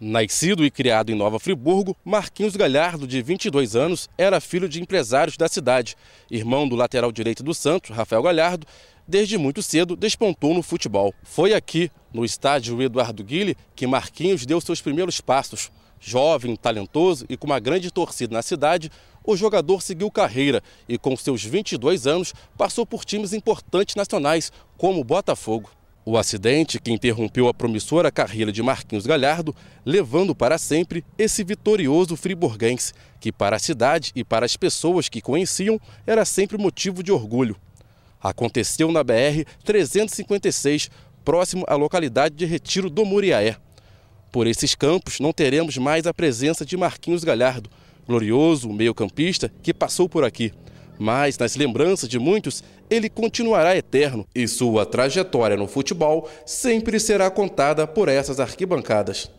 Nascido e criado em Nova Friburgo, Marquinhos Galhardo, de 22 anos, era filho de empresários da cidade. Irmão do lateral direito do Santos, Rafael Galhardo, desde muito cedo despontou no futebol. Foi aqui, no estádio Eduardo Guille, que Marquinhos deu seus primeiros passos. Jovem, talentoso e com uma grande torcida na cidade, o jogador seguiu carreira e, com seus 22 anos, passou por times importantes nacionais, como o Botafogo. O acidente que interrompeu a promissora carreira de Marquinhos Galhardo, levando para sempre esse vitorioso friburguense, que para a cidade e para as pessoas que conheciam era sempre motivo de orgulho. Aconteceu na BR 356, próximo à localidade de Retiro do Muriaé. Por esses campos não teremos mais a presença de Marquinhos Galhardo, glorioso meio-campista que passou por aqui. Mas, nas lembranças de muitos, ele continuará eterno e sua trajetória no futebol sempre será contada por essas arquibancadas.